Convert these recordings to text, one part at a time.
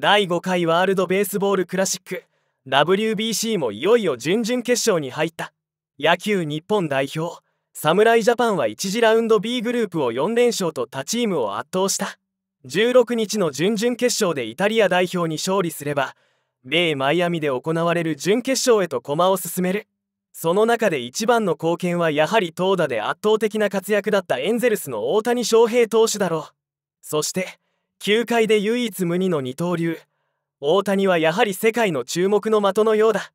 第5回ワールドベースボールクラシック WBC もいよいよ準々決勝に入った野球日本代表侍ジャパンは1次ラウンド B グループを4連勝と他チームを圧倒した16日の準々決勝でイタリア代表に勝利すれば米マイアミで行われる準決勝へと駒を進めるその中で一番の貢献はやはり投打で圧倒的な活躍だったエンゼルスの大谷翔平投手だろうそして球界で唯一無二の二刀流大谷はやはり世界の注目の的のようだ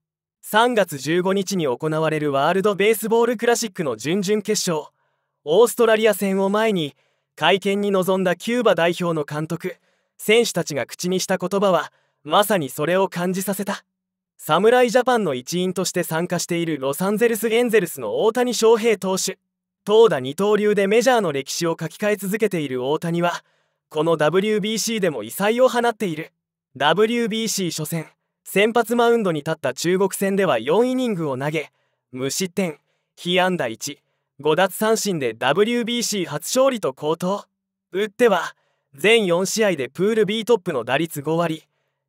3月15日に行われるワールド・ベースボール・クラシックの準々決勝オーストラリア戦を前に会見に臨んだキューバ代表の監督選手たちが口にした言葉はまさにそれを感じさせた侍ジャパンの一員として参加しているロサンゼルス・エンゼルスの大谷翔平投手投打二刀流でメジャーの歴史を書き換え続けている大谷はこの WBC でも異彩を放っている WBC 初戦先発マウンドに立った中国戦では4イニングを投げ無失点被安打15奪三振で WBC 初勝利と好投打っては全4試合でプール B トップの打率5割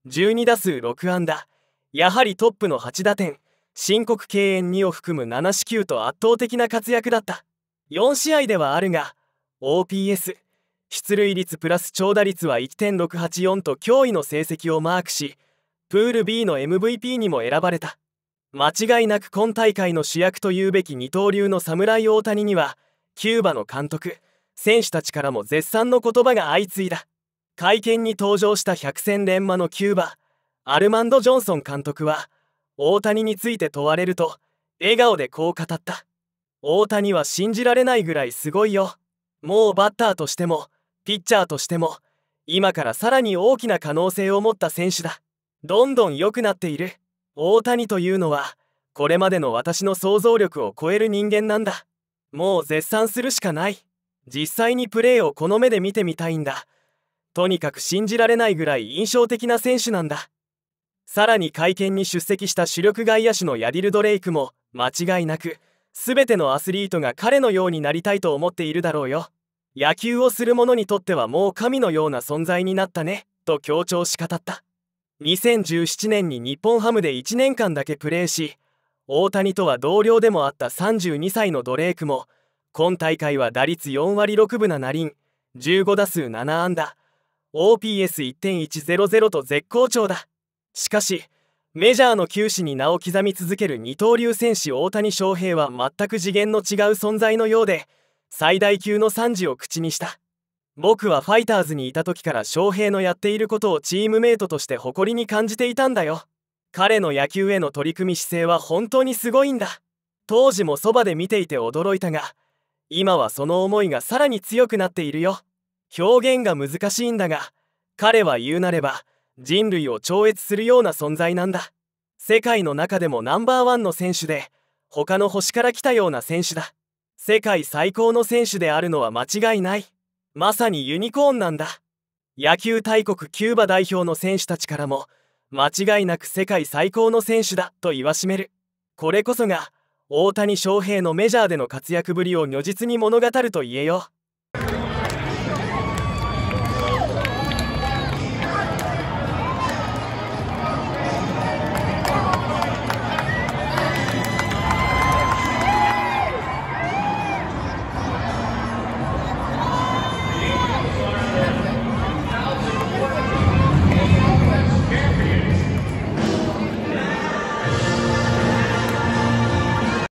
12打数6安打やはりトップの8打点申告敬遠2を含む7四球と圧倒的な活躍だった4試合ではあるが OPS 出塁率プラス長打率は1.684と驚異の成績をマークしプール B の MVP にも選ばれた間違いなく今大会の主役というべき二刀流の侍大谷にはキューバの監督選手たちからも絶賛の言葉が相次いだ会見に登場した百戦錬磨のキューバアルマンド・ジョンソン監督は大谷について問われると笑顔でこう語った大谷は信じられないぐらいすごいよもうバッターとしてもピッチャーとしても今からさらに大きな可能性を持った選手だどんどん良くなっている大谷というのはこれまでの私の想像力を超える人間なんだもう絶賛するしかない実際にプレーをこの目で見てみたいんだとにかく信じられないぐらい印象的な選手なんださらに会見に出席した主力外野手のヤディル・ドレイクも間違いなく全てのアスリートが彼のようになりたいと思っているだろうよ野球をする者にとってはもう神のような存在になったねと強調し語った2017年に日本ハムで1年間だけプレーし大谷とは同僚でもあった32歳のドレークも今大会は打率4割6分7厘15打数7安打 OPS1.100 と絶好調だしかしメジャーの球史に名を刻み続ける二刀流戦士大谷翔平は全く次元の違う存在のようで最大級の賛辞を口にした僕はファイターズにいた時から翔平のやっていることをチームメイトとして誇りに感じていたんだよ彼の野球への取り組み姿勢は本当にすごいんだ当時もそばで見ていて驚いたが今はその思いがさらに強くなっているよ表現が難しいんだが彼は言うなれば人類を超越するような存在なんだ世界の中でもナンバーワンの選手で他の星から来たような選手だ世界最高の選手であるのは間違いないまさにユニコーンなんだ野球大国キューバ代表の選手たちからも間違いなく世界最高の選手だと言わしめるこれこそが大谷翔平のメジャーでの活躍ぶりを如実に物語ると言えよう